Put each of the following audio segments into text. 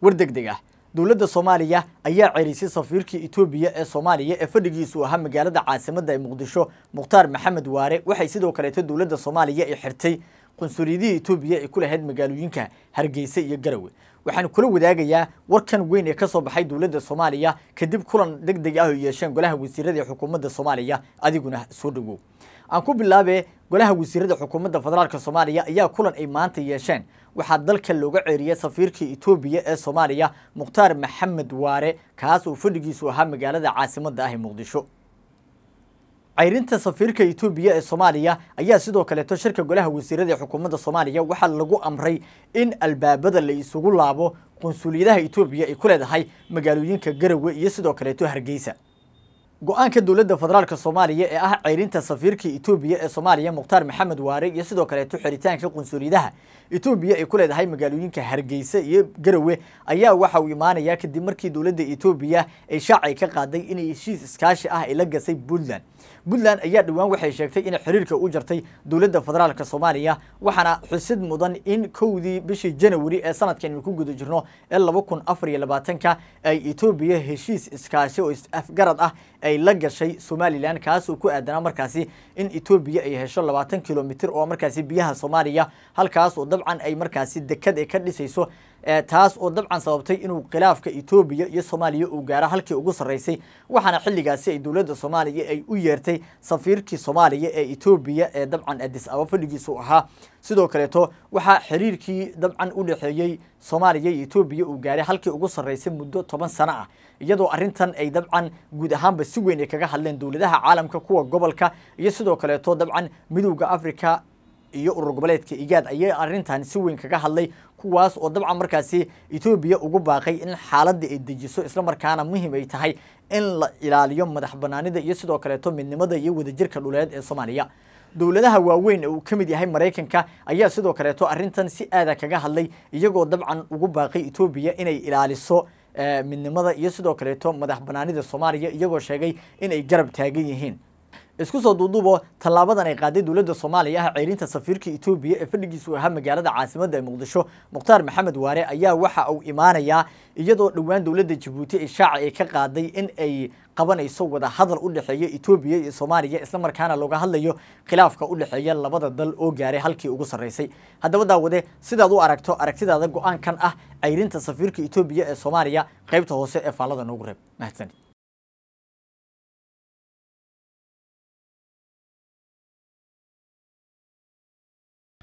war degdeg ah dowladda soomaaliya ayaa cerisay safiirkii etoobiya ee soomaaliya ee fadhigiisu ahaa magaalada caasimadda ee muqdisho mukhtaar maxamed waare waxay sidoo kaleeto dowladda soomaaliya ay xirtay qunsuriyadihii etoobiya ee ku lahayd magaalooyinka hargeysa iyo garowe waxaan kula wadaagayaa warkan weyn ee kasoo baxay dowladda soomaaliya kadib kulan deg deg ah oo yeesheen golaha wasiirada ee xukuumadda soomaaliya adiguna soo dhawow aan ku bilaabee golaha wasiirada xukuumadda federaalk soomaaliya ayaa kulan ay maanta yeesheen waxaa dalka looga ceeriyay safiirkii etoobiya ee soomaaliya mukhtaar maxamed waare kaas oo fadhigiisu ahaa magaalada caasimadda ah ee muqdisho cayrinta safiirka etoobiya ee Soomaaliya ayaa sidoo kaleeto shirka golaha wasiirada ee xukuumadda Soomaaliya waxaa lagu amray in albaabada la isugu laabo qunsuliyadaha etoobiya ay ku leedahay magaalooyinka Garowe iyo sidoo kaleeto Hargeysa go-aanka dowladda federaalk soomaaliya ee ah ceyrinta safiirkii etoobiya ee soomaaliya mukhtaar maxamed waare iyo sidoo kaleeto xiritaanka qunsuliyadaha etoobiya ay ku leedahay magaalooyinka hargeysa iyo garowe ayaa waxa uu imaanaya kadib markii dowladda etoobiya ay shaacay ka qaaday inay heshiis iskaashi ah ay la gasay puntland puntland ayaa dhowaan waxay sheegtay in xiriirka u jartay dowladda federaalka soomaaliya waxaana xusid mudan in kowdii bishii janawari ee sanadkan inu ku guda jirno ee laba kun afar iyo labaatanka ay etoobiya heshiis iskaashi oo afgarad ah ay la gashay somalilan kaasuu ku aadanaa markaasi in etoobiya ay hesho labaatan kilomitir oo markaasi biyaha soomaaliya halkaas oo dabcan ay markaasi dekad ay ka dhisayso taas oo dabcan sababtay inuu khilaafka etoobiya iyo soomaaliya uu gaaro halkii ugu sarreysay waxaana xilligaasi ay dowladda soomaaliya ay u yeertay safiirkii soomaaliya ee etoobiya ee dabcan adis aba fadhigiisu ahaa sidoo kaleeto waxaa xiriirkii dabcan u dhexeeyey soomaaliya iyo etoobiya uu gaaray halkii ugu sarreysay muddo toban sano ah iyadoo arrintan ay dabcan guud ahaanba si weyn ay kaga hadleen dowladaha caalamka kuwa gobolka iyo sidoo kaleeto dabcan midowda afrika iyo urur goboleedka igaad ayay arrintan si weyn kaga hadlay kuwaas oo dabcan markaasi etoobiya ugu baaqay in xaaladda ay dejiso isla markaana muhiim ay tahay in la ilaaliyo madax banaanida iyo sidoo kaleeto midnimada iyo wadajirka dhuleed ee soomaaliya dowladaha waaweyn ee uu ka mid yahay maraykanka ayaa sidoo kaleeto arrintan si aada kaga hadlay iyagoo dabcan ugu baaqay etoobiya inay ilaaliso eh, midnimada iyo sidoo kaleeto madax banaanida soomaaliya iyagoo sheegay inay garab taagan yihiin isku soo duuduubo tallaabadan ay qaaday dowladda soomaaliya ah ceyrinta safiirka etoobiya ee fadhigiisu ahaa magaalada caasimada ee muqdisho mukhtaar maxamed waare ayaa waxa uu imaanayaa iyadoo dhowaan dowladda jabuuti ee shaaca ay ka qaaday in ay qabanayso wada hadal u dhexeeya etoobiya iyo soomaaliya isla markaana looga hadlayo khilaafka u dhexeeya labada dal oo gaaray halkii ugu sarreysay haddaba daawade sidaad u aragto aragtidaada go-aankan ah ceyrinta safiirka etoobiya ee soomaaliya qaybta hoose ee faallada noogu reeb mahadsanid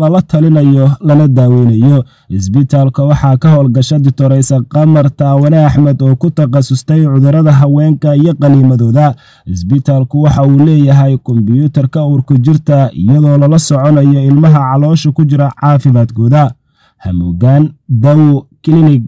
lala talinayo lana daaweynayo isbitaalka waxaa ka howlgasha ditoreysa qamar taawane axmed oo ku takhasustay cudurada haweenka iyo qaliimadooda isbitaalku waxa uu leeyahay kombyuutarka uurku jirta iyadoo lala soconayo ilmaha caloosha ku jira caafimaadkooda hamuugaan daw kilinig